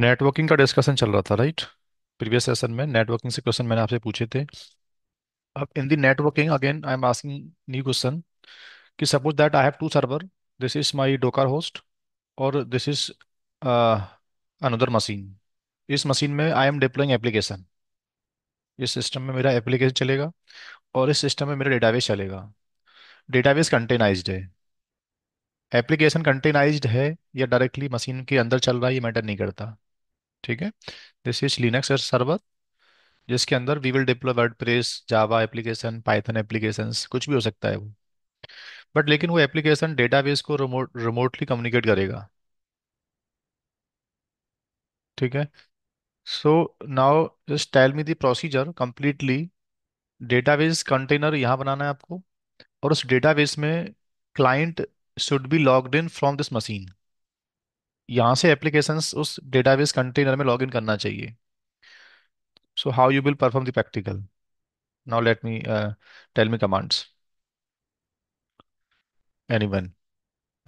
Networking का discussion चल रहा था राइट प्रीवियस सेशन में नेटवर्किंग से क्वेश्चन मैंने आपसे पूछे थे अब in the networking again I am asking new question कि suppose that I have two server this is my docker host और दिस इज अनदर मशीन इस मशीन में आई एम डिप्लोइंग एप्लीकेशन इस सिस्टम में मेरा एप्लीकेशन चलेगा और इस सिस्टम में मेरा डेटाबेस चलेगा डेटाबेस कंटेनाइज है एप्लीकेशन कंटेनाइज है या डायरेक्टली मशीन के अंदर चल रहा है ये मैटर नहीं करता ठीक है दिस इज लिनक्स सर्वर जिसके अंदर we will deploy WordPress Java application Python application कुछ भी हो सकता है वो बट लेकिन वो एप्लीकेशन डेटाबेस को रिमोट रिमोटली कम्युनिकेट करेगा ठीक है so now just tell me the procedure completely database container यहाँ बनाना है आपको और उस डेटाबेस में client should be logged in from this machine यहाँ से एप्लीकेशंस उस डेटाबेस कंटेनर में लॉग इन करना चाहिए how you will perform the practical practical let me tell me commands any one data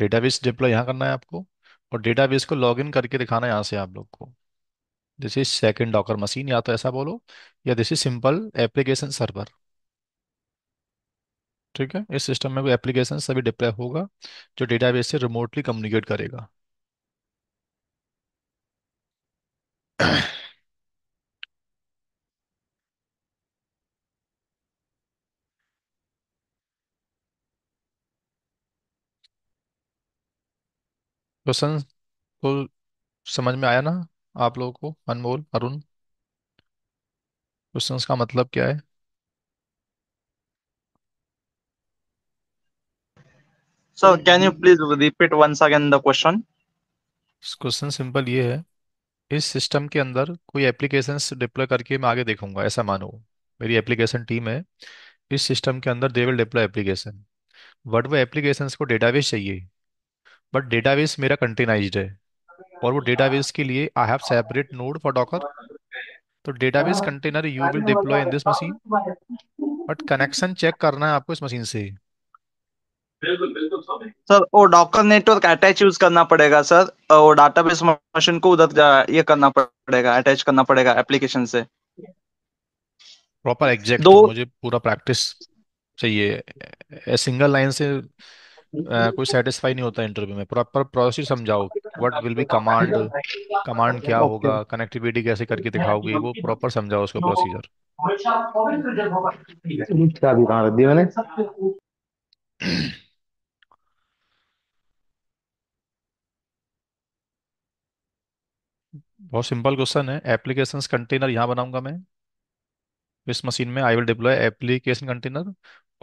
database deploy यहाँ करना है आपको और डेटाबेस को लॉगिन करके दिखाना है यहाँ से आप लोग को this is second docker machine या तो ऐसा बोलो या this is simple application server ठीक है इस सिस्टम में कोई एप्लीकेशन सभी डिप्लॉय होगा जो डेटाबेस से रिमोटली कम्युनिकेट करेगा क्वेश्चन को तो तो समझ में आया ना आप लोगों को अनमोल अरुण क्वेश्चंस तो का मतलब क्या है sir can you please repeat once again the question question simple ये है इस सिस्टम के अंदर कोई एप्लीकेशंस डिप्लॉय करके मैं आगे देखूंगा ऐसा मानो मेरी एप्लीकेशन टीम है इस सिस्टम के अंदर they will deploy application but वो एप्लीकेशंस को डेटाबेस चाहिए बट डेटाबेस मेरा कंटेनाइज्ड है और वो डेटाबेस के लिए I have separate node for docker तो database container you will deploy in this machine but connection check करना है आपको इस मशीन से सर वो डॉकर नेटवर्क अटैच यूज करना पड़ेगा सर और डाटाबेस मशीन को उधर ये करना पड़ेगा अटैच करना पड़ेगा एप्लीकेशन से प्रॉपर एग्जैक्ट दो मुझे पूरा प्रैक्टिस चाहिए सिंगल लाइन से आ, कोई सेटिस्फाई नहीं होता इंटरव्यू में प्रॉपर प्रोसेस समझाओ what will be command command क्या होगा कनेक्टिविटी कैसे करके दिखाओगे वो प्रॉपर समझाओ उसका प्रोसीजर क्या भी कहाँ रख दिया मैंने बहुत सिंपल क्वेश्चन है एप्लीकेशन कंटेनर यहाँ बनाऊंगा मैं इस मशीन में I will deploy application container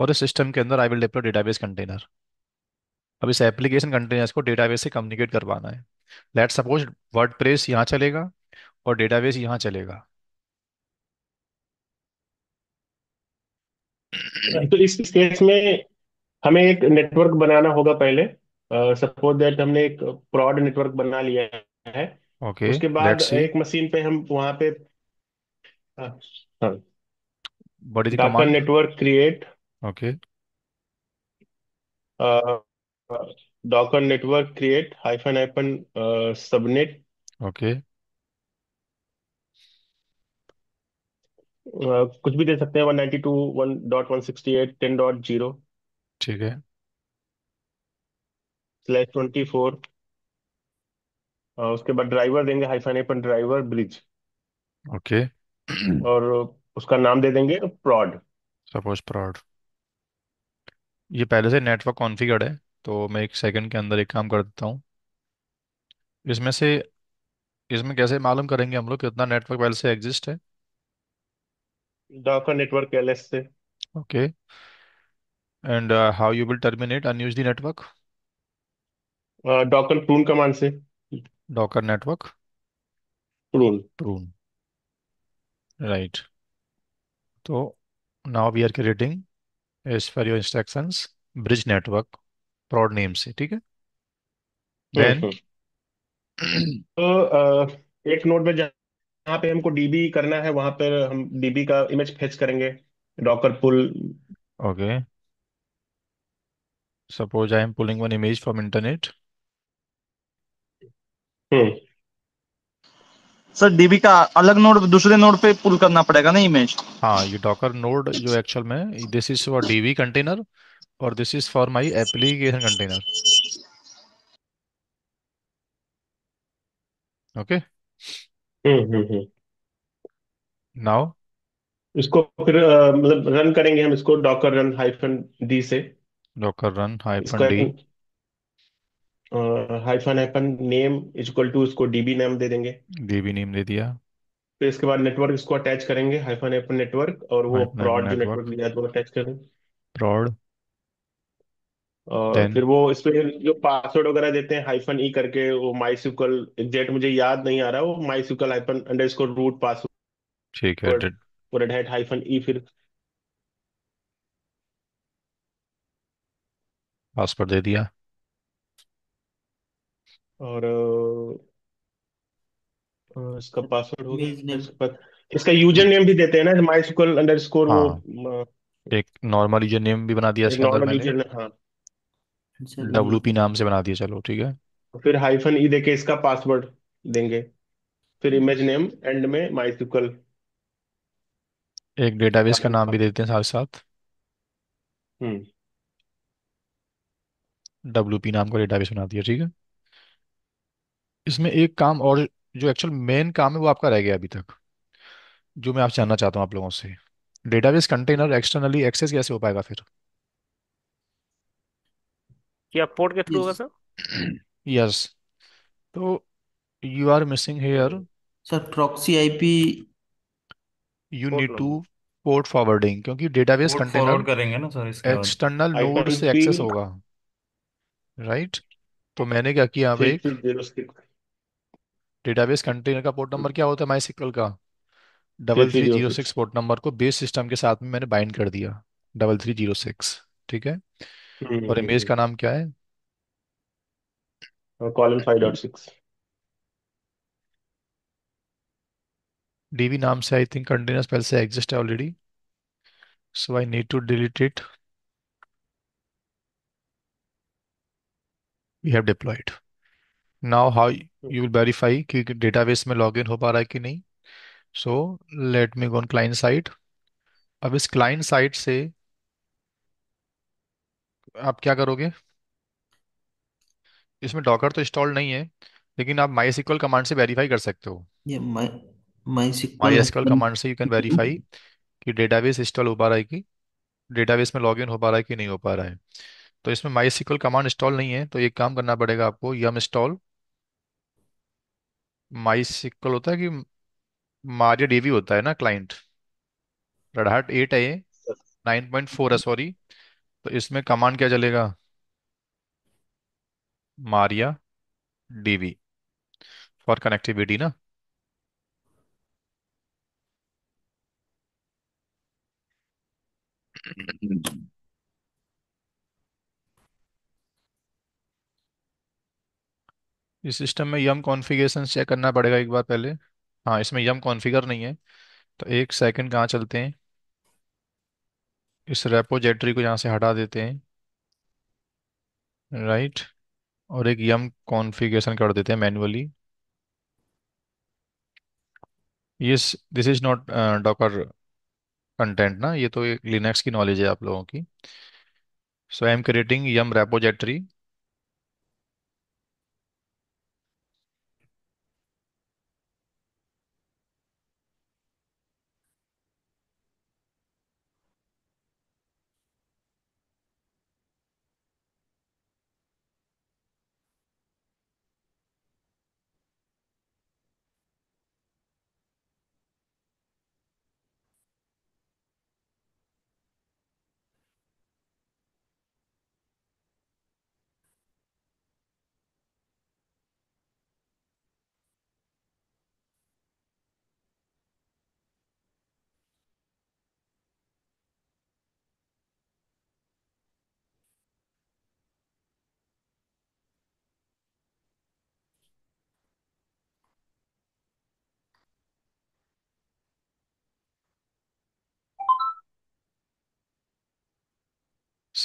और इस सिस्टम के अंदर I will deploy database container अब इस एप्लीकेशन कंटेनर को डेटाबेस से कम्युनिकेट करवाना है लेट सपोज वर्ड प्रेस यहाँ चलेगा और डेटाबेस यहाँ चलेगा तो इस केस में हमें एक नेटवर्क बनाना होगा पहले सपोज uh, दैट हमने एक प्रॉड नेटवर्क बना लिया है ओके उसके बाद लेट्स सी एक मशीन पे हम वहां पे sorry what is the docker command network create okay docker network create hyphen hyphen subnet okay कुछ भी दे सकते हैं one ninety two one dot one sixty eight ten dot zero ठीक है स्लैश ट्वेंटी फोर उसके बाद ड्राइवर देंगे hyphen hyphen driver bridge okay और उसका नाम दे देंगे प्रॉड सपोज प्रॉड ये पहले से नेटवर्क कॉन्फ़िगर्ड है तो मैं एक सेकंड के अंदर एक काम कर देता हूँ इसमें से इसमें कैसे मालूम करेंगे हम लोग कितना नेटवर्क पहले से एग्जिस्ट है डाका नेटवर्क एलएस से okay and how you will terminate unused network docker prune command से docker network prune prune right तो now we are creating as for your instructions bridge network prod name से ठीक है then तो mm-hmm. uh, एक node में जहां पे हमको डीबी करना है वहां पर हम डीबी का इमेज फेच करेंगे docker pull okay suppose I am pulling one image from internet hmm. Sir DB का अलग नोड दूसरे नोड पे पुल करना पड़ेगा ना इमेज हाँ ये डॉकर नोड जो एक्चुअल में this is for DB container और this is for my application container okay now इसको फिर मतलब रन करेंगे हम इसको डॉकर रन हाइफन डी से docker run hyphen d hyphen hyphen name is equal to इसको डीबी नेम दे देंगे डीबी नेम दे दिया फिर इसके बाद नेटवर्क इसको अटैच करेंगे हाइफन हाइफन नेटवर्क और वो prod जो नेटवर्क लिया था वो अटैच करेंगे प्रॉड और Then फिर वो इस पे जो पासवर्ड वगैरह देते हैं हाइफन ई e करके वो माईस्यूकल एग्जैक्ट मुझे याद नहीं आ रहा वो MySQL hyphen underscore root password ठीक है डेड और रेड हैट हाइफन ई फिर पासवर्ड दे दिया और इसका पासवर्ड हो गया मेज नेम इसका इसका यूजर नेम भी देते हैं ना माई स्कूल अंडर स्कोर वो हाँ एक नॉर्मल यूजर नेम भी बना दिया इसके अंदर नॉर्मल मैंने यूजर नेम हाँ अच्छा डब्लू पी नाम से बना दिया चलो ठीक है फिर हाइफन ई e देके इसका पासवर्ड देंगे फिर इमेज नेम एंड में माई स्कूल एक डेटाबेस का नाम भी देते हैं साथ साथ हम्म डब्ल्यू पी नाम का डेटाबेस बना दिया ठीक है इसमें एक काम और जो एक्चुअल मेन काम है वो आपका रह गया अभी तक जो मैं आप जानना चाहता हूँ आप लोगों से डेटाबेस कंटेनर एक्सटर्नली एक्सेस कैसे हो पाएगा फिर क्या पोर्ट के थ्रू होगा सर यस तो you are missing here sir proxy IP you need to port forwarding क्योंकि डेटाबेस पोर्ट कंटेनर फॉरवर्ड करेंगे ना सर इसका एक्सटर्नल नोड से एक्सेस होगा राइट right? तो मैंने क्या किया अब एक डेटाबेस कंटेनर का पोर्ट नंबर हम्म। क्या होता है माइसिकल का double three zero six port number को बेस सिस्टम के साथ में मैंने बाइंड कर दिया डबल थ्री जीरो सिक्स ठीक है और हम्म। इमेज का नाम क्या है column five dot six DB नाम से आई थिंक कंटेनर पहले से एग्जिस्ट है already so I need to delete it we have deployed now how you will verify कि डेटाबेस में इन हो पा रहा है कि नहीं so let me go on client site अब इस क्लाइंट साइट से आप क्या करोगे इसमें डॉकर तो इंस्टॉल नहीं है लेकिन आप माई सिक्वल कमांड से वेरीफाई कर सकते हो ये माई माई माई कमांड से यू कैन वेरीफाई कि डेटाबेस इंस्टॉल हो पा रहा है कि डेटाबेस में लॉगिन हो पा रहा है कि नहीं हो पा रहा है तो इसमें माई सिक्वल कमांड इंस्टॉल नहीं है तो एक काम करना पड़ेगा आपको यम इंस्टॉल माइसिकल होता है कि मारिया डेवी होता है ना क्लाइंट रेड एट है ये नाइन पॉइंट फोर है सॉरी तो इसमें कमांड क्या चलेगा मारिया डीवी फॉर कनेक्टिविटी ना हम्म। इस सिस्टम में यम कॉन्फ़िगरेशन चेक करना पड़ेगा एक बार पहले हाँ इसमें यम कॉन्फ़िगर नहीं है तो एक सेकंड कहाँ चलते हैं इस रेपोजेटरी को यहाँ से हटा देते हैं राइट और एक यम कॉन्फ़िगरेशन कर देते हैं मैनुअली ये this is not docker content ना ये तो लिनक्स की नॉलेज है आप लोगों की so I am creating yum repository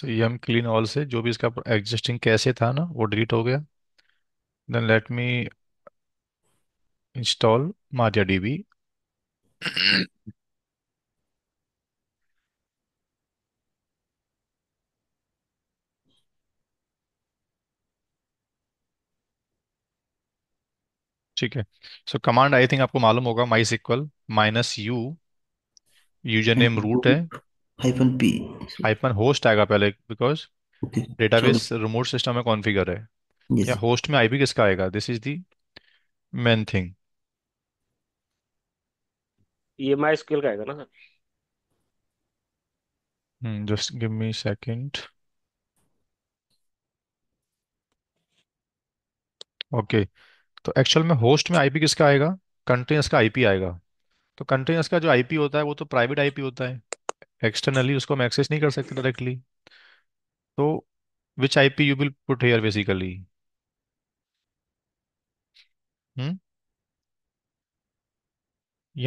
yum clean all से जो भी इसका एग्जिस्टिंग कैसे था ना वो डिलीट हो गया then let me install MariaDB ठीक है सो कमांड आई थिंक आपको मालूम होगा MySQL minus u username root है हाइफन पी हाइफन होस्ट आएगा पहले because okay database remote system में कॉन्फ़िगर है यस या होस्ट में आईपी किसका आएगा this is the main thing ये माई स्किल का आएगा ना sir just give me second okay तो एक्चुअल में होस्ट में आईपी किसका आएगा कंटेनर्स का आईपी आएगा तो कंटेनर्स का जो आईपी होता है वो तो प्राइवेट आईपी होता है एक्सटर्नली उसको हम एक्सेस नहीं कर सकते डायरेक्टली तो which IP you will put here basically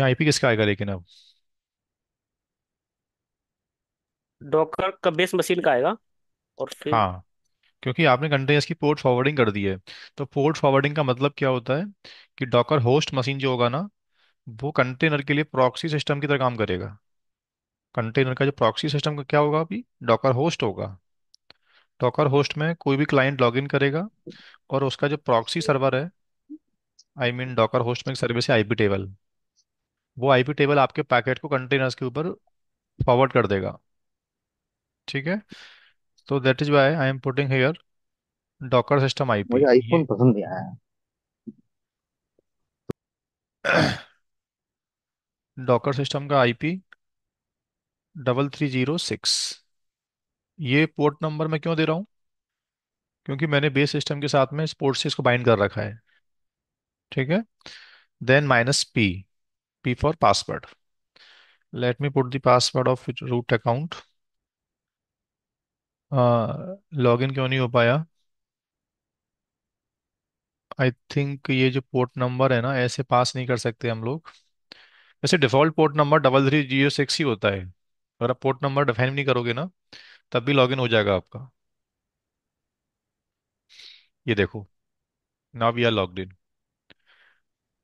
IP किसका आएगा लेकिन अब डॉकर का बेस मशीन का आएगा और फिर हाँ क्योंकि आपने कंटेनर्स की पोर्ट फॉरवर्डिंग कर दी है तो पोर्ट फॉरवर्डिंग का मतलब क्या होता है कि डॉकर होस्ट मशीन जो होगा ना वो कंटेनर के लिए प्रॉक्सी सिस्टम की तरह काम करेगा कंटेनर का जो प्रॉक्सी सिस्टम का क्या होगा अभी डॉकर होस्ट होगा डॉकर होस्ट में कोई भी क्लाइंट लॉगिन करेगा और उसका जो प्रॉक्सी सर्वर है आई मीन डॉकर होस्ट में सर्विस है आई टेबल वो आई टेबल आपके पैकेट को कंटेनर्स के ऊपर फॉरवर्ड कर देगा ठीक है तो that is why I am putting here docker system I मुझे आईफोन पसंद नहीं आया डॉकर सिस्टम का IP double three zero six ये पोर्ट नंबर मैं क्यों दे रहा हूँ क्योंकि मैंने बेस सिस्टम के साथ में इस पोर्ट से इसको बाइंड कर रखा है ठीक है then minus p p for password let me put the password of root account log in क्यों नहीं हो पाया आई थिंक ये जो पोर्ट नंबर है ना ऐसे पास नहीं कर सकते हम लोग वैसे default port number double three zero six ही होता है अगर आप पोर्ट नंबर डिफाइन नहीं करोगे ना तब भी लॉगिन हो जाएगा आपका ये देखो now we are logged in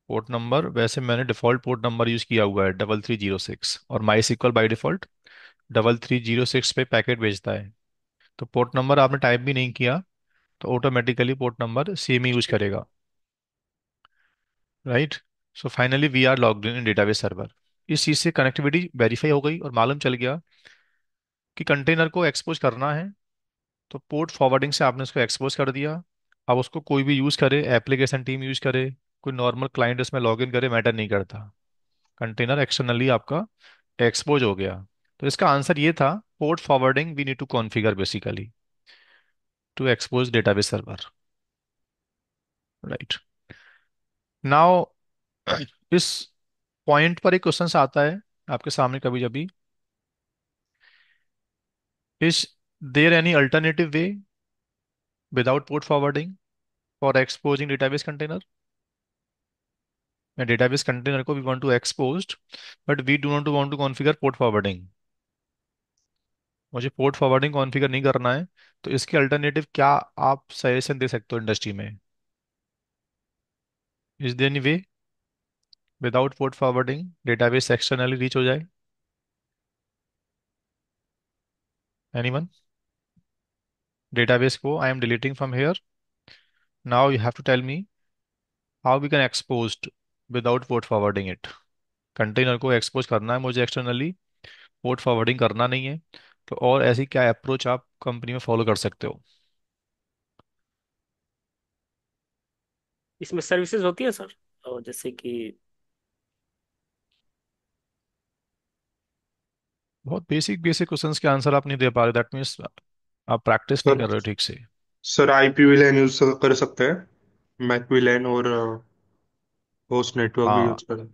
port number वैसे मैंने डिफॉल्ट पोर्ट नंबर यूज़ किया हुआ है डबल थ्री जीरो सिक्स और MySQL by default double three zero six पे पैकेट भेजता है तो पोर्ट नंबर आपने टाइप भी नहीं किया तो ऑटोमेटिकली पोर्ट नंबर सेम ही यूज करेगा right so finally we are logged in in database server इस चीज़ से कनेक्टिविटी वेरीफाई हो गई और मालूम चल गया कि कंटेनर को एक्सपोज करना है तो पोर्ट फॉरवर्डिंग से आपने उसको एक्सपोज कर दिया अब उसको कोई भी यूज़ करे एप्लीकेशन टीम यूज़ करे कोई नॉर्मल क्लाइंट उसमें इन करे मैटर नहीं करता कंटेनर एक्सटर्नली आपका एक्सपोज हो गया तो इसका आंसर ये था port forwarding we need to configure basically to expose database server right now इस पॉइंट पर एक क्वेश्चन आता है आपके सामने कभी जभी is there any alternative way without port forwarding for exposing database container मैं डेटाबेस कंटेनर को we want to expose but we do not want to configure port forwarding मुझे पोर्ट फॉरवर्डिंग कॉन्फ़िगर नहीं करना है तो इसके अल्टरनेटिव क्या आप सजेशन दे सकते हो इंडस्ट्री में is there any way without port forwarding database externally reach हो जाए एनीवन डेटाबेस को I am deleting from here now you have to tell me how we can expose without port forwarding it container को expose करना है मुझे externally port forwarding करना नहीं है तो और ऐसी क्या अप्रोच आप कंपनी में फॉलो कर सकते हो इसमें सर्विसेज होती है सर और जैसे कि बहुत बेसिक बेसिक क्वेश्चंस के आंसर आप नहीं दे पा रहे दैट मीन्स आप प्रैक्टिस नहीं कर रहे हो ठीक से सर आईपीवी लैन यूज कर सकते हैं मैक वी वीलैन और होस्ट uh, नेटवर्क भी हाँ यूज कर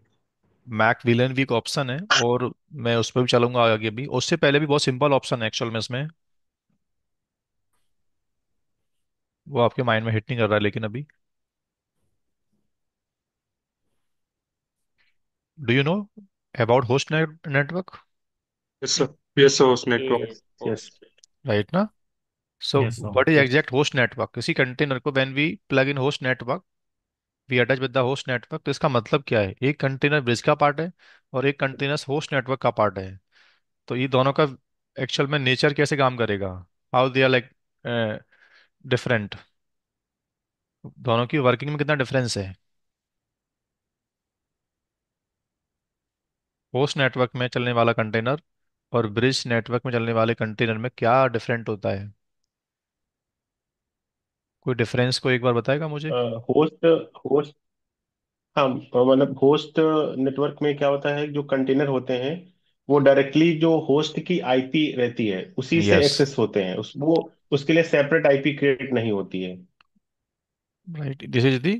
मैक विलन भी एक ऑप्शन है और मैं उस पर भी चलूंगा आगे भी उससे पहले भी बहुत सिंपल ऑप्शन है एक्चुअल में इसमें वो आपके माइंड में हिट नहीं कर रहा है लेकिन अभी do you know about host network Yes, sir. Yes, sir, host network. Yes. Right So Yes, what is exact host network? Container को when we plug in host network, we attach with the host network. तो इसका मतलब क्या है? एक container bridge का part है और एक कंटेनर होस्ट नेटवर्क का पार्ट है। तो ये दोनों का एक्चुअल में नेचर कैसे काम करेगा? How they are like different? दोनों की वर्किंग में कितना डिफरेंस है? होस्ट नेटवर्क में चलने वाला कंटेनर और ब्रिज नेटवर्क में चलने वाले कंटेनर में क्या डिफरेंट होता है कोई डिफरेंस को एक बार बताएगा मुझे होस्ट होस्ट हाँ मतलब होस्ट नेटवर्क में क्या होता है जो कंटेनर होते हैं वो डायरेक्टली जो होस्ट की आईपी रहती है उसी से यस एक्सेस होते हैं उस वो उसके लिए सेपरेट आईपी क्रिएट नहीं होती है right this is the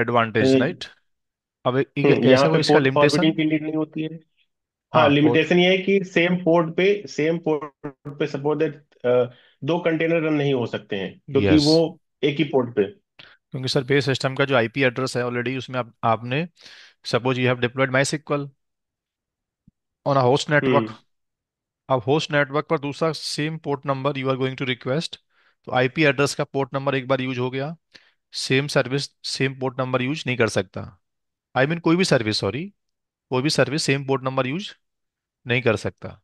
advantage right अब एक, एक हम्म, ऐसा यहाँ कोई पे इसका पोर्ट लिमिटेशन फॉरवर्डिंग की नीड नहीं होती है हाँ, हाँ पोर्ट लिमिटेशन ये है कि सेम पोर्ट पे सेम पोर्ट पे सपोज दैट दो कंटेनर रन नहीं हो सकते हैं क्योंकि यस वो एक ही पोर्ट पे क्योंकि सर बेस सिस्टम का जो आईपी एड्रेस है ऑलरेडी उसमें आप आपने suppose you have deployed MySQL on a host network हम्म अब होस्ट नेटवर्क पर दूसरा same port number you are going to request तो आईपी एड्रेस का पोर्ट नंबर एक बार यूज हो गया same service same port number use नहीं कर सकता आई I मीन mean, कोई भी सर्विस सॉरी कोई भी service same port number use नहीं कर सकता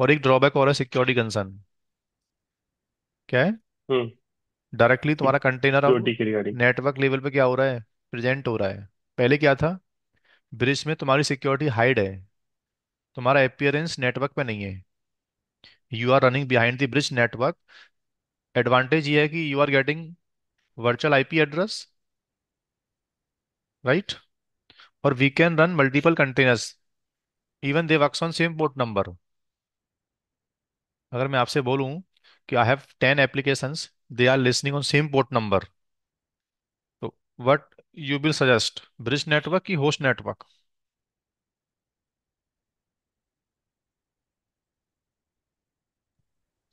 और एक ड्रॉबैक और है सिक्योरिटी कंसर्न क्या है डायरेक्टली हम्म। तुम्हारा कंटेनर अब नेटवर्क लेवल पे क्या हो रहा है प्रेजेंट हो रहा है पहले क्या था ब्रिज में तुम्हारी सिक्योरिटी हाइड है तुम्हारा अपियरेंस नेटवर्क पे नहीं है you are running behind the bridge network advantage ये है कि you are getting virtual IP address right और we can run multiple containers even they work on same port number अगर मैं आपसे बोलूं कि I have ten application they are listening on same port number तो what you will suggest bridge network की host network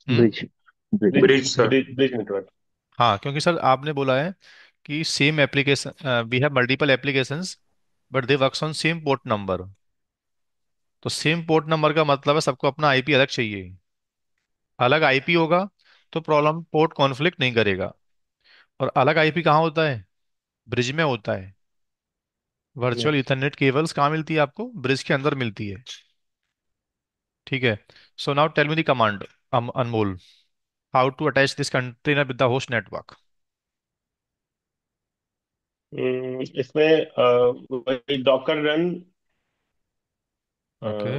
hmm? हाँ क्योंकि sir आपने बोला है कि same application we have multiple applications but they work on same port number तो same port number का मतलब है सबको अपना आईपी अलग चाहिए अलग आईपी होगा तो प्रॉब्लम पोर्ट कॉन्फ्लिक्ट नहीं करेगा और अलग आईपी कहाँ होता है ब्रिज में होता है वर्चुअल इथरनेट केबल्स कहाँ मिलती है आपको ब्रिज के अंदर मिलती है ठीक है so now tell me the command Anmol how to attach this container with the host network हम्म, इसमें docker run okay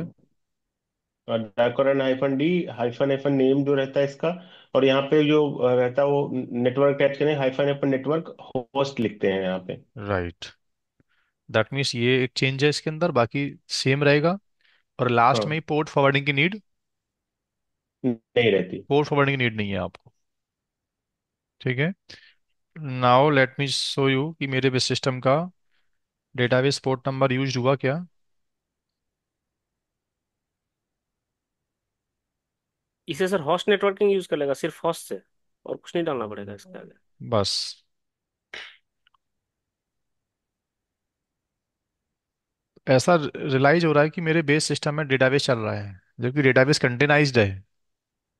docker run hyphen d hyphen hyphen name जो रहता है इसका और यहाँ पे जो रहता है वो नेटवर्क टाइप करें हाइफन हाइफन नेटवर्क होस्ट लिखते हैं यहाँ पे राइट दैट मीन्स ये एक चेंज है इसके अंदर बाकी सेम रहेगा और लास्ट हाँ। में ही पोर्ट फॉरवर्डिंग की नीड नहीं रहती पोर्ट फॉरवर्डिंग की नीड नहीं है आपको ठीक है now let me show you कि मेरे बेस सिस्टम का डेटाबेस पोर्ट नंबर यूज हुआ क्या इसे सर हॉस्ट नेटवर्किंग यूज कर लेगा सिर्फ हॉस्ट से और कुछ नहीं डालना पड़ेगा इसके आगे बस ऐसा रियलाइज हो रहा है कि मेरे बेस सिस्टम में डेटाबेस चल रहा है जबकि डेटाबेस कंटेनाइज्ड है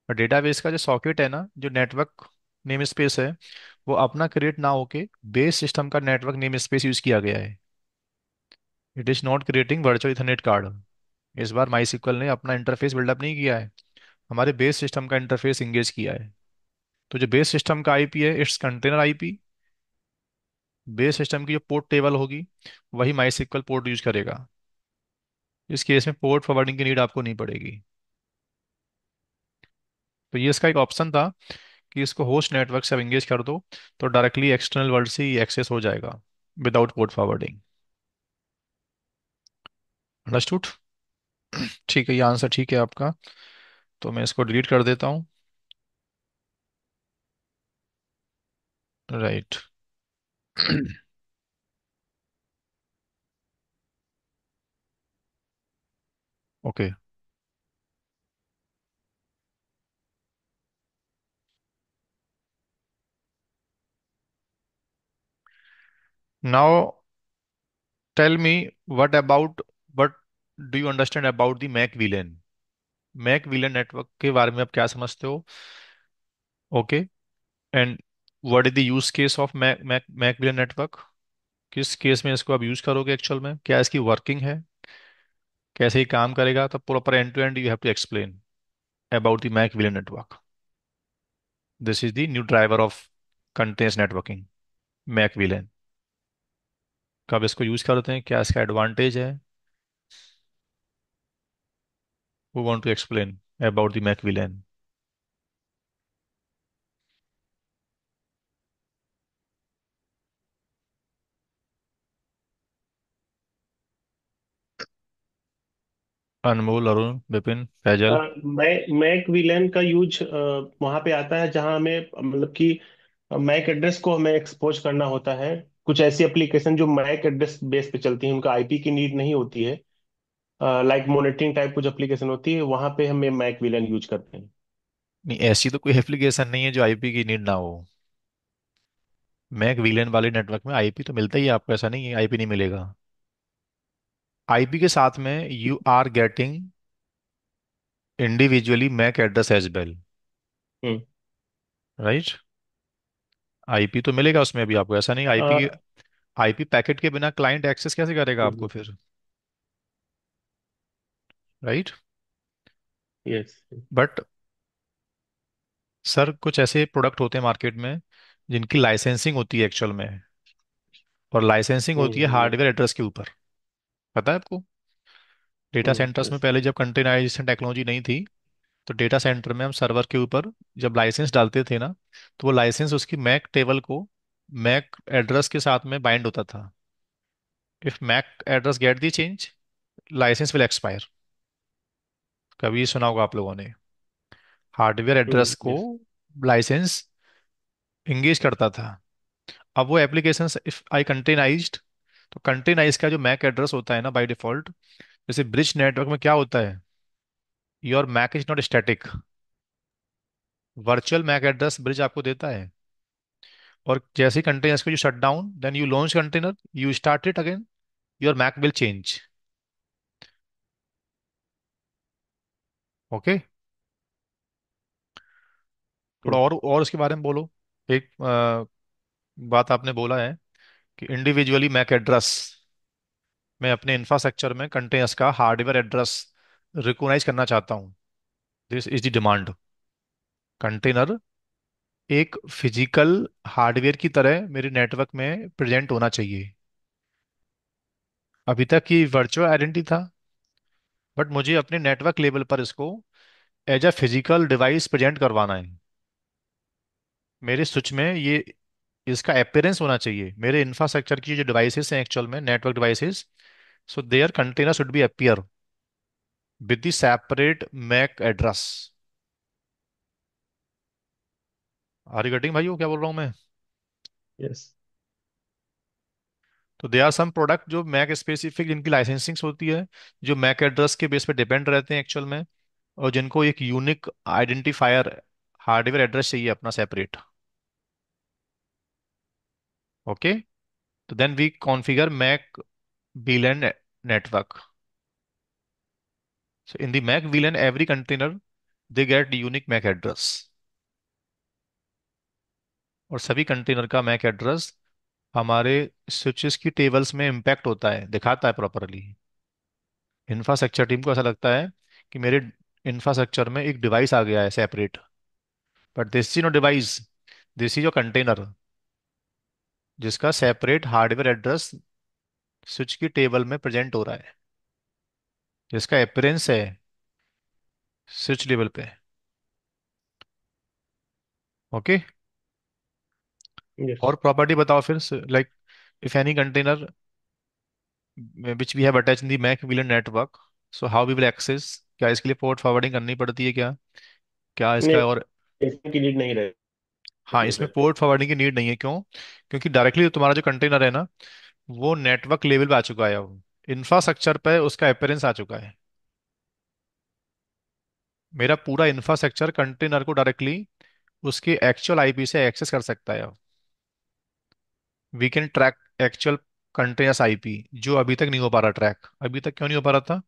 और डेटाबेस का जो सॉकेट है ना जो नेटवर्क नेम स्पेस है वो अपना क्रिएट ना होके बेस सिस्टम का नेटवर्क नेम स्पेस यूज किया गया है it is not creating virtual ethernet card इस बार माईसीक्वल ने अपना इंटरफेस बिल्डअप नहीं किया है हमारे बेस सिस्टम का इंटरफेस इंगेज किया है तो जो बेस सिस्टम का आईपी है it's container IP base system की जो पोर्ट टेबल होगी वही माईसीक्वल पोर्ट यूज करेगा इस केस में पोर्ट फॉरवर्डिंग की नीड आपको नहीं पड़ेगी तो ये इसका एक ऑप्शन था कि इसको होस्ट नेटवर्क से एंगेज कर दो तो डायरेक्टली एक्सटर्नल वर्ल्ड से ही एक्सेस हो जाएगा विदाउट पोर्ट फॉरवर्डिंग अंडरस्टूड ठीक है ये आंसर ठीक है आपका तो मैं इसको डिलीट कर देता हूं right right. Okay okay. Now tell me what about what do you understand about the macvlan macvlan network के बारे में आप क्या समझते हो okay and what is the use case of mac mac macvlan network किस case में इसको आप यूज करोगे एक्चुअल में क्या इसकी वर्किंग है कैसे ही काम करेगा तो proper end to end you have to explain about the macvlan network this is the new driver of containers networking macvlan कब तो इसको यूज़ करते हैं क्या इसका एडवांटेज है वो want to explain about the macvlan Anmol Arun Vipin Faizal macvlan का यूज वहां पे आता है जहां हमें मतलब कि मैक एड्रेस को हमें एक्सपोज करना होता है कुछ ऐसी एप्लीकेशन जो मैक एड्रेस बेस पे चलती है उनका आईपी की नीड नहीं होती है लाइक मॉनिटरिंग टाइप कुछ एप्लीकेशन होती है वहां पे हम मैक विलन यूज करते हैं नहीं ऐसी तो कोई एप्लीकेशन नहीं है जो आईपी की नीड ना हो मैक विलेन वाले नेटवर्क में आईपी तो मिलता ही है आपको ऐसा नहीं है आईपी नहीं मिलेगा आईपी के साथ में you are getting individually mac address as well right IP तो मिलेगा उसमें भी आपको ऐसा नहीं आईपी अ, हाँ। आईपी पैकेट के बिना क्लाइंट एक्सेस कैसे करेगा आपको हम्म। फिर राइट यस बट सर कुछ ऐसे प्रोडक्ट होते हैं मार्केट में जिनकी लाइसेंसिंग होती है एक्चुअल में और लाइसेंसिंग होती है हम्म हार्डवेयर एड्रेस के ऊपर पता है आपको डेटा सेंटर्स में पहले जब कंटेनराइजेशन टेक्नोलॉजी नहीं थी तो डेटा सेंटर में हम सर्वर के ऊपर जब लाइसेंस डालते थे ना तो वो लाइसेंस उसकी मैक टेबल को मैक एड्रेस के साथ में बाइंड होता था if mac address get the change license will expire कभी सुना होगा आप लोगों ने हार्डवेयर एड्रेस को लाइसेंस इंगेज करता था अब वो एप्लीकेशन इफ आई कंटेनाइज तो कंटेनाइज का जो मैक एड्रेस होता है ना बाई डिफॉल्ट जैसे ब्रिज नेटवर्क में क्या होता है your mac is not static virtual mac address bridge आपको देता है और जैसे ही कंटेनर्स को you shut down then you launch container you start it again your mac will change okay थोड़ा और और उसके बारे में बोलो एक आ, बात आपने बोला है कि इंडिविजुअली मैक एड्रेस मैं अपने इंफ्रास्ट्रक्चर में कंटेनर्स का हार्डवेयर एड्रेस रिकोगनाइज करना चाहता हूँ this is the demand container एक फिजिकल हार्डवेयर की तरह मेरे नेटवर्क में प्रेजेंट होना चाहिए अभी तक ये वर्चुअल आइडेंटिटी था बट मुझे अपने नेटवर्क लेवल पर इसको as a physical device present करवाना है मेरे स्विच में ये इसका अपेयरेंस होना चाहिए मेरे इंफ्रास्ट्रक्चर की जो डिवाइसेस हैं एक्चुअल में network devices so there container should be appear with the separate MAC address. Are you getting भाई हो क्या बोल रहा हूँ मैं? Yes. तो दे आर सम प्रोडक्ट जो मैक स्पेसिफिक जिनकी लाइसेंसिंग होती है जो मैक एड्रेस के बेस पे डिपेंड रहते हैं एक्चुअल में और जिनको एक यूनिक आइडेंटिफायर हार्डवेयर एड्रेस चाहिए अपना सेपरेट ओके तो then we configure macvlan network So in the MAC VLAN, every container, they get unique MAC address. और सभी कंटेनर का मैक एड्रेस हमारे स्विचेस की टेबल्स में इम्पैक्ट होता है दिखाता है प्रॉपरली इंफ्रास्ट्रक्चर टीम को ऐसा लगता है कि मेरे इंफ्रास्ट्रक्चर में एक डिवाइस आ गया है separate but this is no device this is your container जिसका सेपरेट हार्डवेयर एड्रेस स्विच की टेबल में प्रेजेंट हो रहा है जिसका अपीयरेंस है स्विच लेवल पे ओके और प्रॉपर्टी बताओ फिर like if any container which we have attach in the macvlan network so how we will access क्या इसके लिए पोर्ट फॉरवर्डिंग करनी पड़ती है क्या क्या इसका और इसकी नीड नहीं रहे हाँ इसमें पोर्ट फॉरवर्डिंग की नीड नहीं है क्यों क्योंकि डायरेक्टली तुम्हारा जो कंटेनर है ना वो नेटवर्क लेवल पे आ चुका है अब इंफ्रास्ट्रक्चर पे उसका अपेरेंस आ चुका है मेरा पूरा इंफ्रास्ट्रक्चर कंटेनर को डायरेक्टली उसके एक्चुअल आईपी से एक्सेस कर सकता है we can track actual containers IP जो अभी तक नहीं हो पा रहा ट्रैक अभी तक क्यों नहीं हो पा रहा था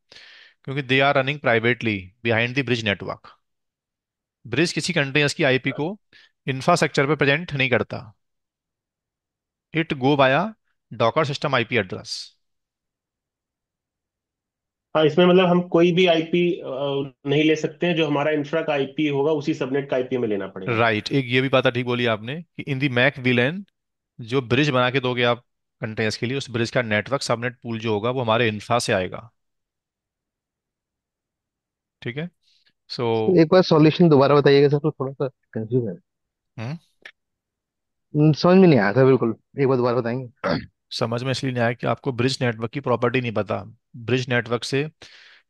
क्योंकि they are running privately behind the bridge network bridge किसी कंटेनर्स की आईपी को इंफ्रास्ट्रक्चर पर प्रेजेंट नहीं करता इट गो बाया डॉकर सिस्टम आईपी एड्रेस हाँ इसमें मतलब हम कोई भी आईपी नहीं ले सकते हैं जो हमारा इंफ्रा का आईपी होगा उसी सबनेट का आईपी में लेना पड़ेगा राइट एक ये भी बात ठीक बोली आपने कि इन दी मैक वीलैन जो ब्रिज बना के दोगे आप कंटेनर्स के लिए उस ब्रिज का नेटवर्क सबनेट पूल जो होगा वो हमारे इंफ्रा से आएगा ठीक है सो एक बार सॉल्यूशन दोबारा बताइएगा सर तो थोड़ा सा कंफ्यूज है हम्म? हम्म समझ में नहीं आया था बिल्कुल एक बार दोबारा बताएंगे समझ में इसलिए नहीं आया कि आपको ब्रिज नेटवर्क की प्रॉपर्टी नहीं पता ब्रिज नेटवर्क से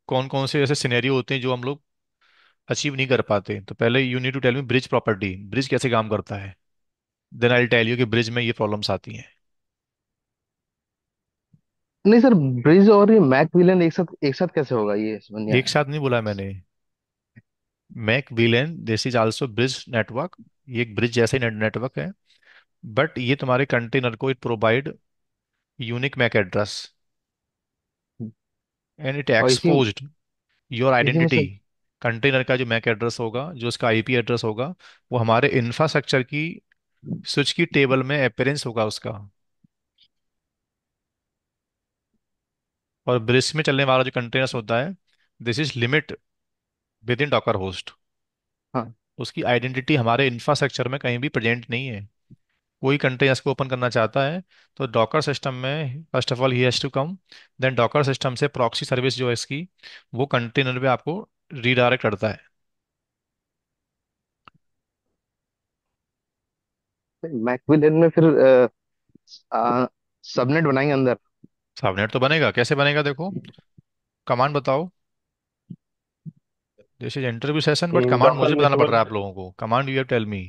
कौन कौन से ऐसे सिनेरियो होते हैं जो हम लोग अचीव नहीं कर पाते तो पहले you need to tell me bridge property bridge कैसे काम करता है देन आई टेल यू कि ब्रिज में ये प्रॉब्लम्स आती हैं नहीं सर ब्रिज और ये मैक विलेन एक साथ एक साथ कैसे होगा ये समझ एक साथ नहीं बोला मैंने macvlan this is also bridge network ये एक ब्रिज जैसा ही नेटवर्क है बट ये तुम्हारे कंटेनर को it provide unique Mac address and it और इसी एक्सपोज्ड योर इसी में आइडेंटिटी कंटेनर का जो मैक एड्रेस होगा जो उसका आईपी एड्रेस होगा वो हमारे इंफ्रास्ट्रक्चर की स्विच की टेबल में अपेरेंस होगा उसका और ब्रिज में चलने वाला जो कंटेनर्स होता है this is limit within docker host उसकी आइडेंटिटी हमारे इंफ्रास्ट्रक्चर में कहीं भी प्रेजेंट नहीं है वही कंट्री को ओपन करना चाहता है तो डॉकर सिस्टम में first of all he has to come then docker system से प्रॉक्सी सर्विस जो है इसकी वो कंटेनर पे आपको रीडायरेक्ट करता है मैकविलन में फिर सबनेट बनाएंगे अंदर सबनेट तो बनेगा कैसे बनेगा देखो कमांड बताओ this is interview session but command मुझे बताना पड़ रहा है आप लोगों को command you have tell me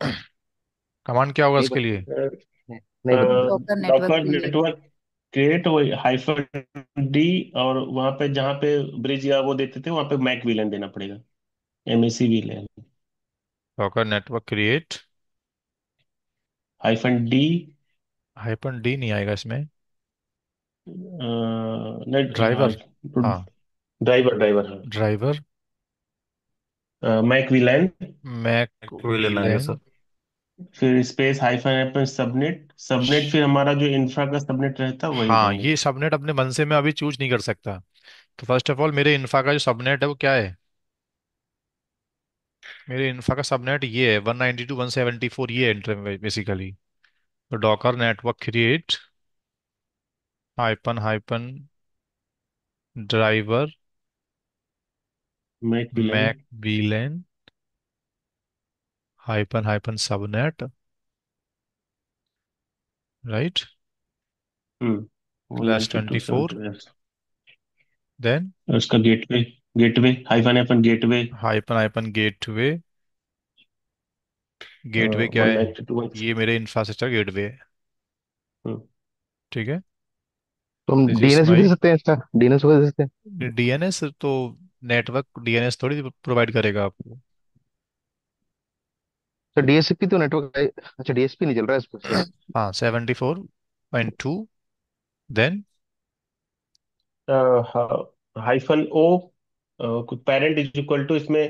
command क्या होगा इसके लिए डॉकर नेटवर्क नेटवर्क क्रिएट वही हाइफन डी और वहां पे जहां पे ब्रिज या वो देते थे वहां पे मैक वीलन देना पड़ेगा MAC VLAN docker network create hyphen d hyphen d नहीं आएगा इसमें net driver driver driver driver macvlan macvlan आएगा सर फिर स्पेस हाइफन अपन सबनेट सबनेट फिर हमारा जो इंफ्रा का सबनेट रहता है वही हाँ देंगे ये सबनेट अपने मन से मैं अभी चूज नहीं कर सकता तो फर्स्ट ऑफ ऑल मेरे इन्फा का जो सबनेट है वो क्या है मेरे इन्फा का सबनेट ये है one one ninety two seventy four ये है बेसिकली तो docker network create hyphen hyphen driver mac macvlan macvlan hyphen hyphen subnet right class twenty four then उसका gateway gateway hyphen hyphen gateway hyphen hyphen gateway gateway क्या है ये मेरे infrastructure gateway है hmm. ठीक है तुम डीएनएस भी दे सकते हैं इसका डीएनएस वगैरह दे सकते हैं डीएनएस तो नेटवर्क डीएनएस थोड़ी प्रोवाइड करेगा आपको तो डीएसपी तो नेटवर्क अच्छा डीएसपी नहीं चल रहा है इसमें हाँ seventy four point two then hyphen o कुछ पेरेंट इज इक्वल टू इसमें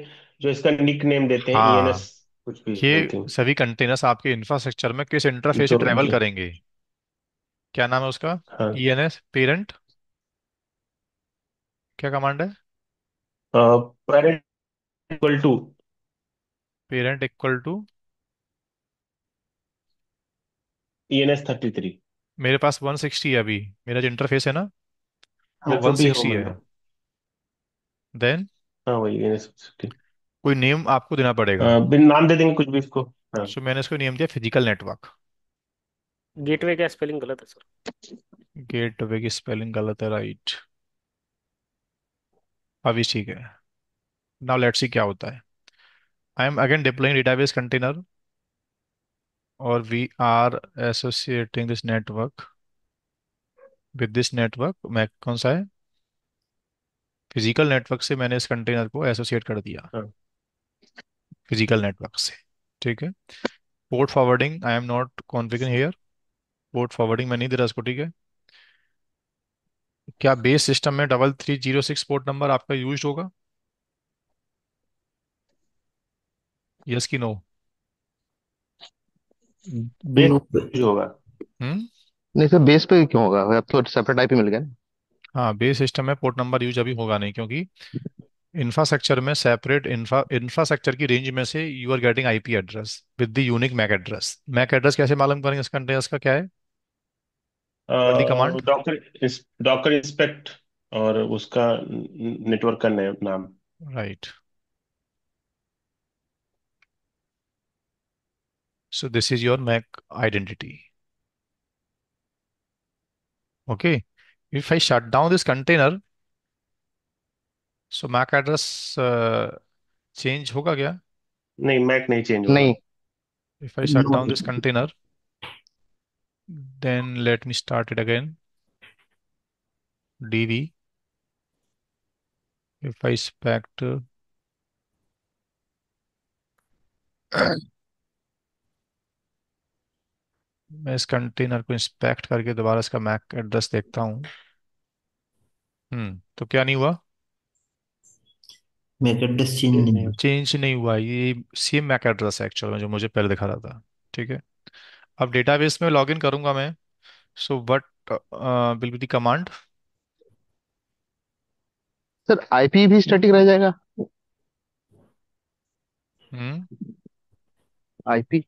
जो इसका निक नेम देते हैं हाँ ईएनएस e कुछ भी ये आई थिंक सभी कंटेनर्स आपके इंफ्रास्ट्रक्चर में किस इंटरफेस से तो ट्रेवल ये करेंगे क्या नाम है उसका हाँ एस e पेरेंट क्या कमांड है parent equal to parent equal to E N S thirty three मेरे पास वन सिक्सटी है अभी मेरा जो इंटरफेस है ना वो हाँ वन जो भी हो सिक्सटी है मतलब देन हाँ वही ई एन एस कोई नेम आपको देना पड़ेगा हाँ, बिन नाम दे देंगे कुछ भी इसको हाँ सो मैंने इसको नेम दिया फिजिकल नेटवर्क गेटवे का स्पेलिंग गलत है सर गेटवे की स्पेलिंग गलत है राइट अभी ठीक है नाउ लेट्स सी क्या होता है I am again deploying database container और we are associating this network with this network मैं कौन सा है फिजिकल नेटवर्क से मैंने इस कंटेनर को एसोसिएट कर दिया फिजिकल हाँ। नेटवर्क से ठीक है port forwarding I am not configure here port forwarding मैं नहीं दे रहा इसको ठीक है क्या बेस सिस्टम में double three zero six port number आपका यूज होगा यस की नो बेस यूज होगा हम्म? नहीं सर बेस पे क्यों होगा अब तो सेपरेट आईपी मिल गया हाँ बेस सिस्टम में पोर्ट नंबर यूज अभी होगा नहीं क्योंकि इंफ्रास्ट्रक्चर में सेपरेट इंफ्रा इंफ्रास्ट्रक्चर की रेंज में से you are getting IP address with the unique Mac address MAC address कैसे मालूम करेंगे इस कंटेनर्स का क्या है कमांड डॉकर डॉकर इंस्पेक्ट और उसका नेटवर्क का नाम right so this is your MAC identity okay if I shut down this container so MAC address change होगा क्या नहीं मैक नहीं चेंज होगा नहीं if I shut down this container Then let me start it again. dv. If I spec to मैं इस container को inspect करके दोबारा इसका मैक एड्रेस देखता हूँ हम्म तो क्या नहीं हुआ मैक एड्रेस चेंज नहीं हुआ चेंज नहीं हुआ ये सेम मैक एड्रेस है एक्चुअल में जो मुझे पहले दिखा रहा था ठीक है अब डेटाबेस में लॉगिन करूंगा मैं so what will be the command sir IP भी स्टैटिक रह जाएगा हम्म आईपी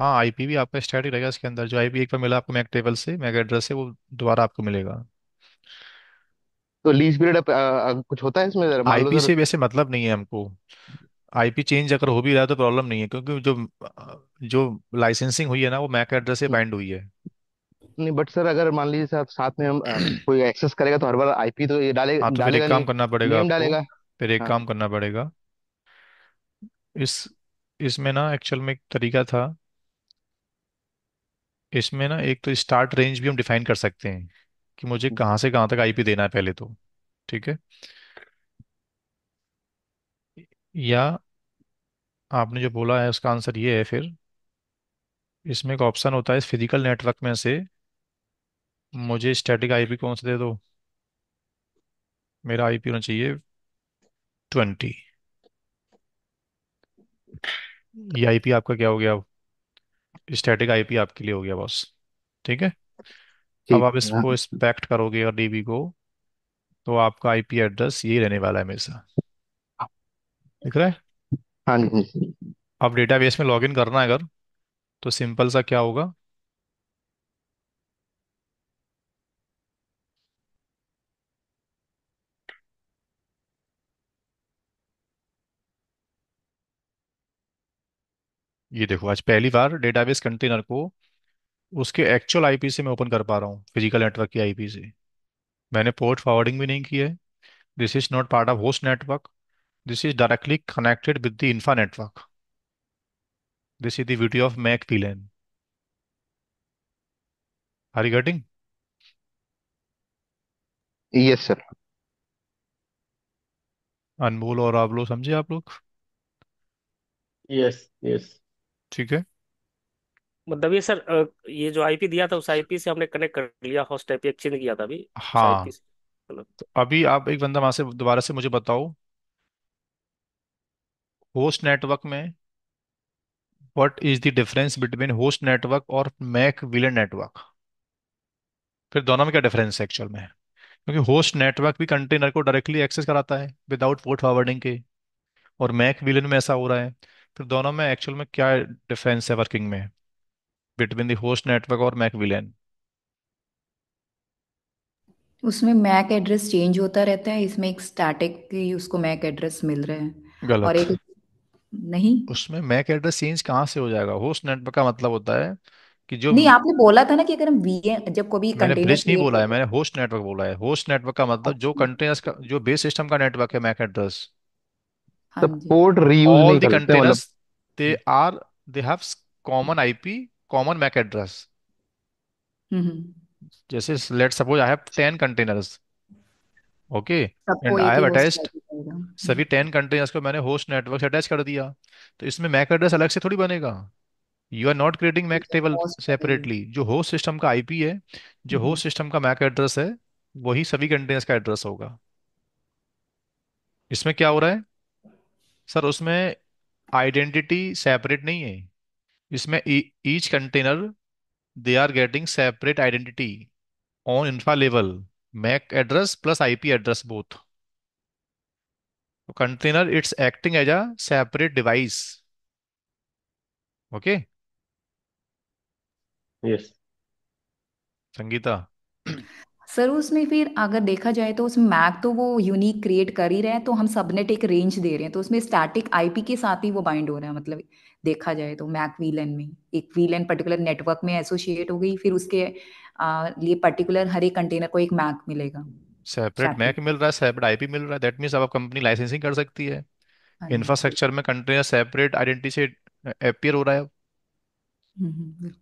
हाँ आईपी भी आपका स्टैटिक रहेगा इसके अंदर जो आईपी एक बार मिला आपको मैक टेबल से मैक एड्रेस से वो दोबारा आपको मिलेगा तो लीज पीरियड कुछ होता है इसमें जरा मान लो आईपी जरा से वैसे मतलब नहीं है हमको आईपी चेंज अगर हो भी रहा है तो प्रॉब्लम नहीं है क्योंकि जो जो लाइसेंसिंग हुई है ना वो मैक एड्रेस से बाइंड हुई है नहीं बट सर अगर मान लीजिए साथ साथ में हम कोई एक्सेस करेगा तो हर बार आईपी तो ये डाले हाँ तो फिर डालेगा एक काम नहीं करना पड़ेगा नेम आपको डालेगा फिर एक हाँ। काम करना पड़ेगा इस इसमें ना एक्चुअल में एक तरीका था इसमें ना एक तो स्टार्ट रेंज भी हम डिफाइन कर सकते हैं कि मुझे हम्म। कहाँ से कहाँ तक आईपी देना है पहले तो ठीक है या आपने जो बोला है उसका आंसर ये है फिर इसमें एक ऑप्शन होता है इस फिजिकल नेटवर्क में से मुझे स्टैटिक आईपी कौन सा दे दो मेरा आईपी होना चाहिए ट्वेंटी ये आईपी आपका क्या हो गया स्टैटिक आईपी आपके लिए हो गया बॉस ठीक है अब आप है इसको इंस्पेक्ट हाँ। करोगे और डीबी को तो आपका आईपी एड्रेस यही रहने वाला है हमेशा दिख रहा है हाँ जी हाँ अब डेटाबेस में लॉगिन करना है अगर तो सिंपल सा क्या होगा ये देखो आज पहली बार डेटाबेस कंटेनर को उसके एक्चुअल आईपी से मैं ओपन कर पा रहा हूँ फिजिकल नेटवर्क की आईपी से मैंने पोर्ट फॉरवर्डिंग भी नहीं किया है this is not part of host network this is directly connected with the infra network this is the beauty of macvlan are you getting yes sir Anmol और आप लोग समझे आप लोग यस यस ठीक है मतलब ये सर ये जो आईपी दिया था उस आईपी से हमने कनेक्ट कर लिया हॉस्ट आईपी एक्सचेंज किया था अभी उस हाँ आईपी से मतलब तो अभी आप एक बंदा वहां से दोबारा से मुझे बताओ होस्ट नेटवर्क में what is the difference between host network और मैक विलन नेटवर्क फिर दोनों में क्या डिफरेंस है एक्चुअल में क्योंकि होस्ट नेटवर्क भी कंटेनर को डायरेक्टली एक्सेस कराता है विदाउट पोर्ट फॉरवर्डिंग के और मैक विलन में ऐसा हो रहा है फिर दोनों में एक्चुअल में क्या डिफरेंस है वर्किंग में बिटवीन द होस्ट नेटवर्क और मैक विलेन उसमें मैक एड्रेस चेंज होता रहता है इसमें एक स्टैटिक की उसको मैक एड्रेस मिल रहा है गलत और एक नहीं उसमें मैक एड्रेस चेंज कहां से हो जाएगा होस्ट नेटवर्क का मतलब होता है कि जो नहीं आपने बोला था ना कि अगर हम वीएम जब कभी मैंने कंटेनर ब्रिज नहीं क्रिएट बोला है मैंने होस्ट नेटवर्क बोला है होस्ट नेटवर्क का मतलब जो कंटेनर्स अच्छा। का जो बेस सिस्टम का नेटवर्क है मैक एड्रेस हाँ तो जी पोर्ट रीयूज नहीं द करते मतलब they are they have common IP common MAC address. Mm-hmm. जैसे let suppose I have ten containers okay and I have attached सभी टेन कंटेनर्स को मैंने होस्ट नेटवर्क से अटैच कर दिया तो इसमें मैक एड्रेस अलग से थोड़ी बनेगा you are not creating MAC table separately जो होस्ट सिस्टम का आईपी है जो होस्ट सिस्टम का मैक एड्रेस है वही सभी कंटेनर्स का एड्रेस होगा इसमें क्या हो रहा है सर उसमें आइडेंटिटी सेपरेट नहीं है इसमें each container they are getting separate identity on infra level MAC address plus IP address both container it's acting as a separate device okay yes Sangeeta sir उसमें फिर अगर देखा जाए तो उसमें मैक तो वो यूनिक क्रिएट कर ही रहे हैं तो हम सबनेट एक रेंज दे रहे हैं तो उसमें स्टैटिक आईपी के साथ ही वो बाइंड हो रहा है मतलब देखा जाए तो मैक वीलन में एक वीलन पर्टिकुलर नेटवर्क में एसोसिएट हो गई फिर उसके आ, लिए पर्टिकुलर हर एक कंटेनर को एक मैक मिलेगा सेपरेट मैक मिल रहा है सेपरेट आईपी मिल रहा है दैट मींस अब कंपनी लाइसेंसिंग कर सकती है इंफ्रास्ट्रक्चर हाँ में कंटेनर सेपरेट आइडेंटिटी से अपीयर हो रहा है हम्म, हम्म,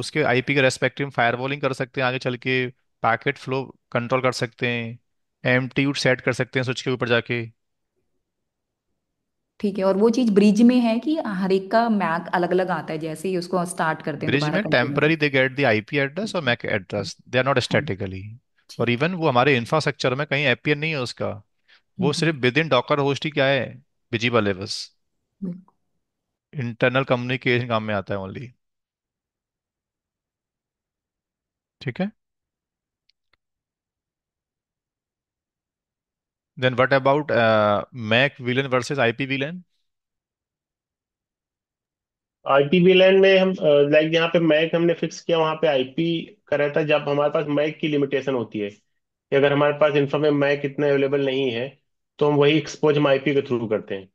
उसके आईपी के रेस्पेक्टिव फायरवॉलिंग कर सकते हैं आगे चल के पैकेट फ्लो कंट्रोल कर सकते हैं एम्प्टीयू सेट कर सकते हैं स्विच के ऊपर जाके ठीक है और वो चीज ब्रिज में है कि हर एक का मैक अलग अलग आता है जैसे ही उसको स्टार्ट करते हैं ब्रिज दोबारा में continue temporary they get the IP address और MAC address they are not हाँ स्टैटिकली और इवन वो हमारे इंफ्रास्ट्रक्चर में कहीं एपियर नहीं है उसका वो हम्म, सिर्फ विद इन डॉकर होस्ट ही क्या है बिजी वाले बस इंटरनल कम्युनिकेशन काम में आता है ओनली ठीक है then what about macvlan versus ipvlan VLAN? Ipvlan में हम लाइक uh, यहाँ पे मैक हमने फिक्स किया वहां पे आईपी का रहता है जब हमारे पास मैक की लिमिटेशन होती है कि अगर हमारे पास इन्फॉर्मेशन मैक इतना अवेलेबल नहीं है तो हम वही एक्सपोज हम आईपी के थ्रू करते हैं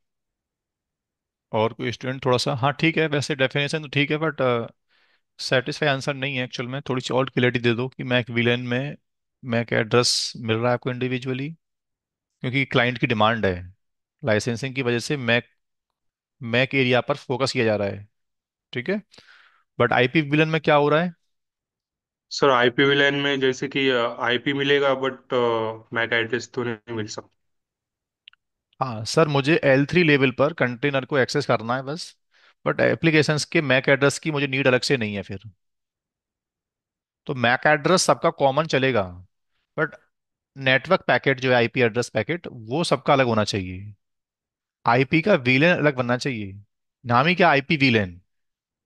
और कोई स्टूडेंट थोड़ा सा हाँ ठीक है वैसे डेफिनेशन तो ठीक है बट सेटिस्फाई आंसर नहीं है एक्चुअल में थोड़ी सी और क्लियरिटी दे दो कि मैक विलेन में मैक एड्रेस मिल रहा है आपको इंडिविजुअली क्योंकि क्लाइंट की डिमांड है लाइसेंसिंग की वजह से मैक मैक एरिया पर फोकस किया जा रहा है ठीक है बट आईपी विलन में क्या हो रहा है सर आईपी विलेन में जैसे कि आईपी uh, मिलेगा बट मैक एड्रेस तो नहीं मिल सकता हाँ सर मुझे एल थ्री लेवल पर कंटेनर को एक्सेस करना है बस बट एप्लीकेशंस के मैक एड्रेस की मुझे नीड अलग से नहीं है फिर तो मैक एड्रेस सबका कॉमन चलेगा बट नेटवर्क पैकेट जो है आईपी एड्रेस पैकेट वो सबका अलग होना चाहिए आईपी का वीलेन अलग बनना चाहिए नाम ही क्या आईपी वीलेन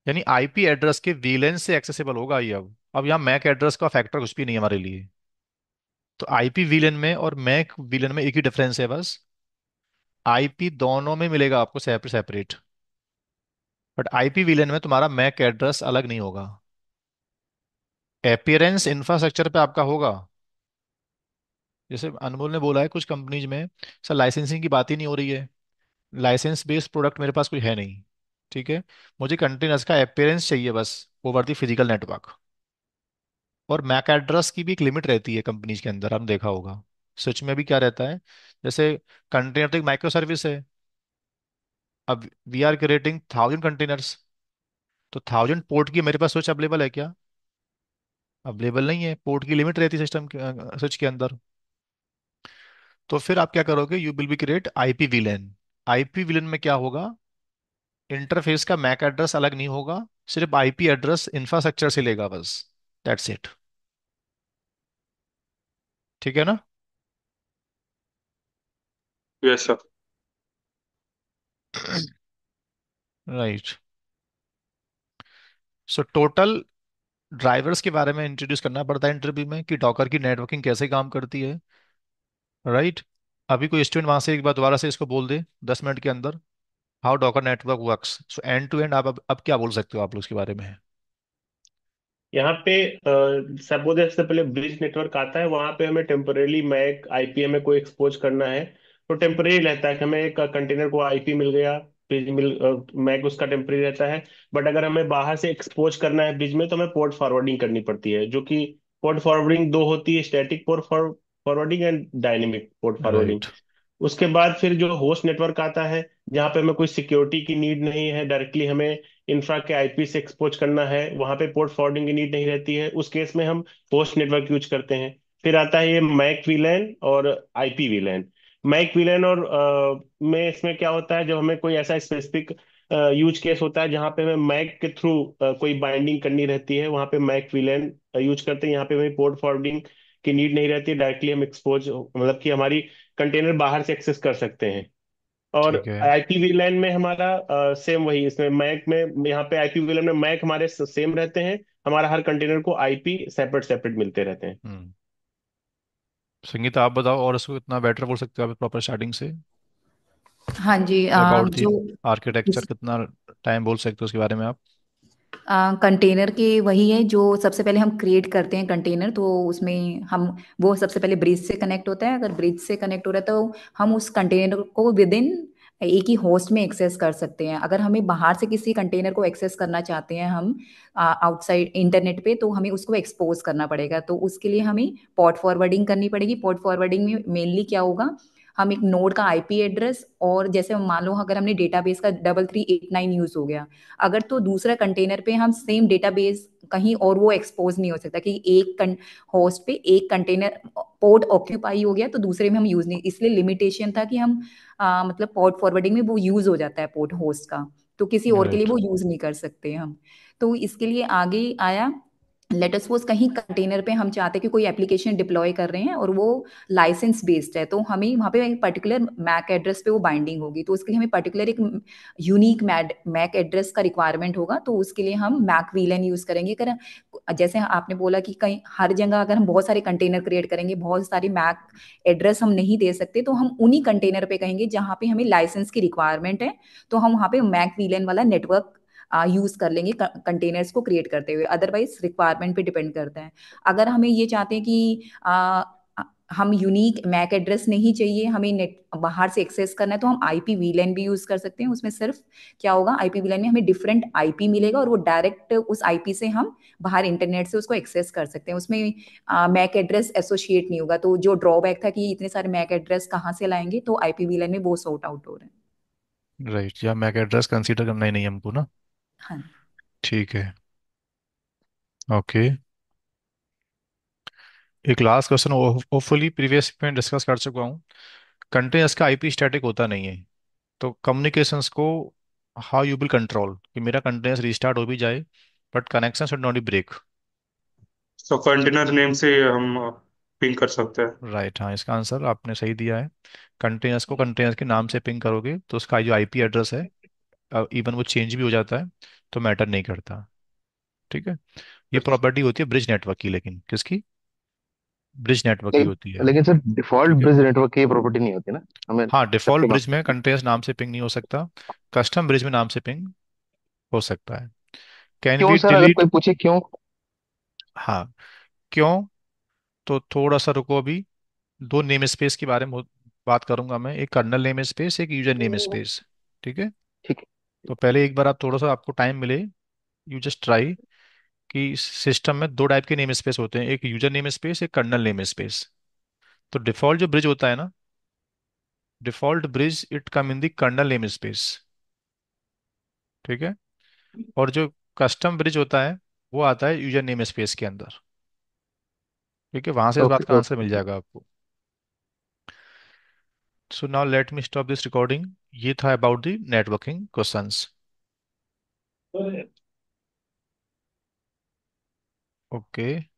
यानी आईपी एड्रेस के वीलेन से एक्सेसिबल होगा ये अब अब यहाँ मैक एड्रेस का फैक्टर कुछ भी नहीं है हमारे लिए तो आईपी वीलेन में और मैक वीलेन में एक ही डिफरेंस है बस आईपी दोनों में मिलेगा आपको separate separate but ipvlan में तुम्हारा मैक एड्रेस अलग नहीं होगा अपीयरेंस इंफ्रास्ट्रक्चर पे आपका होगा जैसे अनमोल ने बोला है कुछ कंपनीज में सर लाइसेंसिंग की बात ही नहीं हो रही है लाइसेंस बेस्ड प्रोडक्ट मेरे पास कुछ है नहीं ठीक है मुझे कंटेनर्स का अपेयरेंस चाहिए बस ओवर दी फिजिकल नेटवर्क और मैक एड्रेस की भी एक लिमिट रहती है कंपनीज के अंदर हम देखा होगा स्विच में भी क्या रहता है जैसे कंटेनर तो एक माइक्रो सर्विस है अब we are creating thousand containers तो थाउजेंड पोर्ट की मेरे पास स्विच अवेलेबल है क्या अवेलेबल नहीं है पोर्ट की लिमिट रहती है सिस्टम स्विच के अंदर तो फिर आप क्या करोगे you will be create ipvlan ipvlan में क्या होगा इंटरफेस का मैक एड्रेस अलग नहीं होगा सिर्फ आईपी एड्रेस इंफ्रास्ट्रक्चर से लेगा बस दैट्स इट ठीक है ना yes sir right so total drivers के बारे में इंट्रोड्यूस करना पड़ता है इंटरव्यू में कि डॉकर की नेटवर्किंग कैसे काम करती है राइट अभी कोई स्टूडेंट वहां से एक बार दोबारा से इसको बोल दे दस मिनट के अंदर how docker network work so end to end आप अब, अब क्या बोल सकते हो आप लोग इसके बारे में यहाँ पे सर्वोदय सबसे पहले ब्रिज नेटवर्क आता है वहां पे हमें टेम्परेली मैक आईपी हमें कोई एक्सपोज करना है तो टेम्परेरी रहता है कि हमें एक कंटेनर को आईपी मिल गया ब्रिज मिल मैक उसका टेम्परेरी रहता है बट अगर हमें बाहर से एक्सपोज करना है ब्रिज में तो हमें पोर्ट फॉरवर्डिंग करनी पड़ती है जो कि पोर्ट फॉरवर्डिंग दो होती है static port forwarding and dynamic port forwarding उसके बाद फिर जो होस्ट नेटवर्क आता है जहां पे हमें कोई सिक्योरिटी की नीड नहीं है डायरेक्टली हमें इंफ्रा के आईपी से एक्सपोज करना है वहां पे पोर्ट फॉरवर्डिंग की नीड नहीं रहती है उस केस में हम होस्ट नेटवर्क यूज करते हैं फिर आता है ये मैक वीलैन और आईपी वीलैन मैक वीलैन और आ, में इसमें क्या होता है जब हमें कोई ऐसा स्पेसिफिक यूज केस होता है जहां पे हमें मैक के थ्रू कोई बाइंडिंग करनी रहती है वहां पे मैक वीलैन यूज करते हैं यहाँ पे हमें पोर्ट फॉरवर्डिंग की नीड नहीं रहती डायरेक्टली हम एक्सपोज मतलब कि हमारी कंटेनर बाहर से एक्सेस कर सकते हैं और आईपीवी लैन में हमारा आ, सेम वही इसमें मैक में यहाँ पे आईपीवी लैन में मैक हमारे सेम रहते हैं हमारा हर कंटेनर को आईपी सेपरेट सेपरेट मिलते रहते हैं हम्म। संगीता आप बताओ और इसको इतना बेटर बोल सकते हो आप प्रॉपर स्टार्टिंग से हाँ जी अबाउट जो आर्किटेक्चर कितना टाइम बोल सकते हो उसके बारे में आप कंटेनर के वही है जो सबसे पहले हम क्रिएट करते हैं कंटेनर तो उसमें हम वो सबसे पहले ब्रिज से कनेक्ट होता है अगर ब्रिज से कनेक्ट हो रहा है तो हम उस कंटेनर को विद इन एक ही होस्ट में एक्सेस कर सकते हैं अगर हमें बाहर से किसी कंटेनर को एक्सेस करना चाहते हैं हम आउटसाइड इंटरनेट पे तो हमें उसको एक्सपोज करना पड़ेगा तो उसके लिए हमें पॉट फॉरवर्डिंग करनी पड़ेगी पॉट फॉरवर्डिंग में मेनली क्या होगा हम एक नोड का आईपी एड्रेस और जैसे मान लो अगर हमने डेटाबेस का double three eight nine use हो गया अगर तो दूसरा कंटेनर पे हम सेम डेटाबेस कहीं और वो एक्सपोज नहीं हो सकता कि एक होस्ट पे एक कंटेनर पोर्ट ऑक्यूपाई हो गया तो दूसरे में हम यूज नहीं इसलिए लिमिटेशन था कि हम आ, मतलब पोर्ट फॉरवर्डिंग में वो यूज हो जाता है पोर्ट होस्ट का तो किसी और के लिए वो यूज नहीं कर सकते हम तो इसके लिए आगे आया लेट सपोज कहीं कंटेनर पे हम चाहते हैं कि कोई एप्लीकेशन डिप्लॉय कर रहे हैं और वो लाइसेंस बेस्ड है तो हमें वहाँ पे पर्टिकुलर मैक एड्रेस पे वो बाइंडिंग होगी तो उसके लिए हमें पर्टिकुलर एक यूनिक मैक एड्रेस का रिक्वायरमेंट होगा तो उसके लिए हम मैक वीलन यूज़ करेंगे अगर जैसे आपने बोला कि कहीं हर जगह अगर हम बहुत सारे कंटेनर क्रिएट करेंगे बहुत सारे मैक एड्रेस हम नहीं दे सकते तो हम उन्हीं कंटेनर पे कहेंगे जहाँ पे हमें लाइसेंस की रिक्वायरमेंट है तो हम वहाँ पे मैक वीलन वाला नेटवर्क यूज़ कर लेंगे कंटेनर्स को क्रिएट करते हुए अदरवाइज रिक्वायरमेंट पे डिपेंड करता है अगर हमें ये चाहते हैं कि आ, हम यूनिक मैक एड्रेस नहीं चाहिए हमें नेट बाहर से एक्सेस करना है तो हम आई पी वी भी यूज़ कर सकते हैं उसमें सिर्फ क्या होगा आई पी वी में हमें डिफरेंट आई पी मिलेगा और वो डायरेक्ट उस आई पी से हम बाहर इंटरनेट से उसको एक्सेस कर सकते हैं उसमें मैक एड्रेस एसोसिएट नहीं होगा तो जो ड्रॉबैक था कि इतने सारे मैक एड्रेस कहाँ से लाएंगे तो आई पी वी में वो सॉर्ट आउट हो रहे हैं राइट right, या मैक एड्रेस कंसीडर करना ही नहीं हमको ना हाँ ठीक है ओके एक लास्ट क्वेश्चन होपफुली प्रीवियस में डिस्कस कर चुका हूँ कंटिन्यूस का आईपी स्टैटिक होता नहीं है तो कम्युनिकेशंस को हाउ यू विल कंट्रोल कि मेरा कंटिन्यूस रिस्टार्ट हो भी जाए but connection should not be break so container name से हम पिंग कर सकते हैं राइट हाँ इसका आंसर आपने सही दिया है कंटेनर्स को कंटेनर्स के नाम से पिंग करोगे तो उसका जो आईपी एड्रेस है इवन वो चेंज भी हो जाता है तो मैटर नहीं करता ठीक है ये प्रॉपर्टी होती है ब्रिज नेटवर्क की लेकिन किसकी ब्रिज नेटवर्क की होती है लेकिन सर डिफॉल्ट ब्रिज नेटवर्क की प्रॉपर्टी नहीं होती ना हमें हाँ डिफॉल्ट ब्रिज में कंटेनर्स नाम से पिंग नहीं हो सकता कस्टम ब्रिज में नाम से पिंग हो सकता है कैन क्यों वी सर अगर डिलीट कोई पूछे क्यों हाँ क्यों तो थोड़ा सा रुको अभी दो नेम स्पेस के बारे में बात करूंगा मैं एक कर्नल नेम स्पेस एक यूजर नेम स्पेस ठीक है तो पहले एक बार आप थोड़ा सा आपको टाइम मिले यू जस्ट ट्राई कि सिस्टम में दो टाइप के नेम स्पेस होते हैं एक यूजर नेम स्पेस एक कर्नल नेम स्पेस तो डिफॉल्ट जो ब्रिज होता है ना default bridge it come in kernel namespace ठीक है और जो कस्टम ब्रिज होता है वो आता है यूजर नेम स्पेस के अंदर ठीक है वहां से इस बात का आंसर मिल जाएगा आपको so now let me stop this recording ये था about the networking question okay